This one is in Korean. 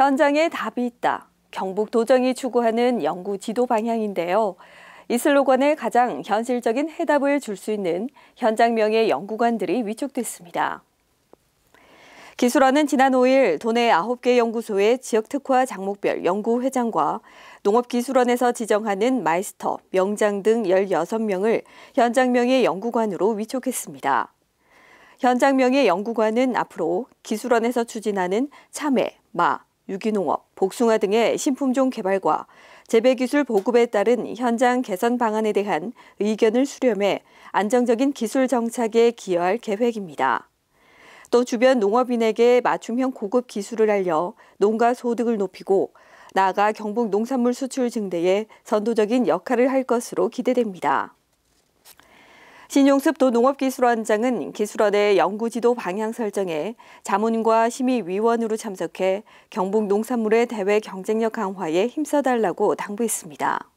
현장에 답이 있다. 경북 도정이 추구하는 연구 지도 방향인데요. 이 슬로건에 가장 현실적인 해답을 줄 수 있는 현장명의 연구관들이 위촉됐습니다. 기술원은 지난 5일 도내 9개 연구소의 지역특화 장목별 연구회장과 농업기술원에서 지정하는 마이스터, 명장 등 16명을 현장명의 연구관으로 위촉했습니다. 현장명의 연구관은 앞으로 기술원에서 추진하는 참외, 마, 유기농업, 복숭아 등의 신품종 개발과 재배기술 보급에 따른 현장 개선 방안에 대한 의견을 수렴해 안정적인 기술 정착에 기여할 계획입니다. 또 주변 농업인에게 맞춤형 고급 기술을 알려 농가 소득을 높이고 나아가 경북 농산물 수출 증대에 선도적인 역할을 할 것으로 기대됩니다. 신용습 도농업기술원장은 기술원의 연구지도 방향 설정에 자문과 심의위원으로 참석해 경북 농산물의 대외 경쟁력 강화에 힘써달라고 당부했습니다.